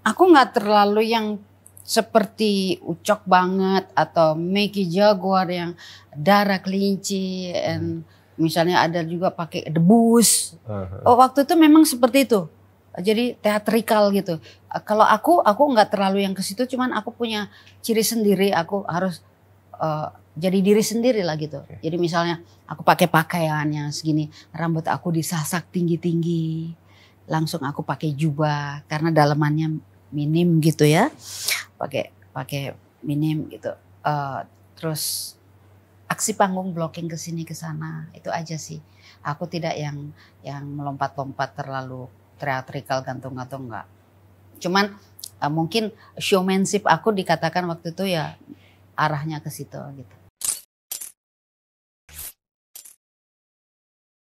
aku nggak terlalu yang seperti Ucok banget atau Mickey Jaguar yang darah kelinci and misalnya ada juga pakai debus. Oh waktu itu memang seperti itu. Jadi teatrikal gitu. Kalau aku aku nggak terlalu yang ke situ cuman aku punya ciri sendiri aku harus uh, jadi diri sendiri lah gitu. Jadi misalnya aku pakai pakaian yang segini, rambut aku disasak tinggi-tinggi langsung aku pakai jubah karena dalamannya minim gitu ya pakai pakai minim gitu uh, terus aksi panggung blocking ke sini ke sana itu aja sih aku tidak yang yang melompat-lompat terlalu teatrikal gantung-gantung enggak cuman uh, mungkin showmanship aku dikatakan waktu itu ya arahnya ke situ gitu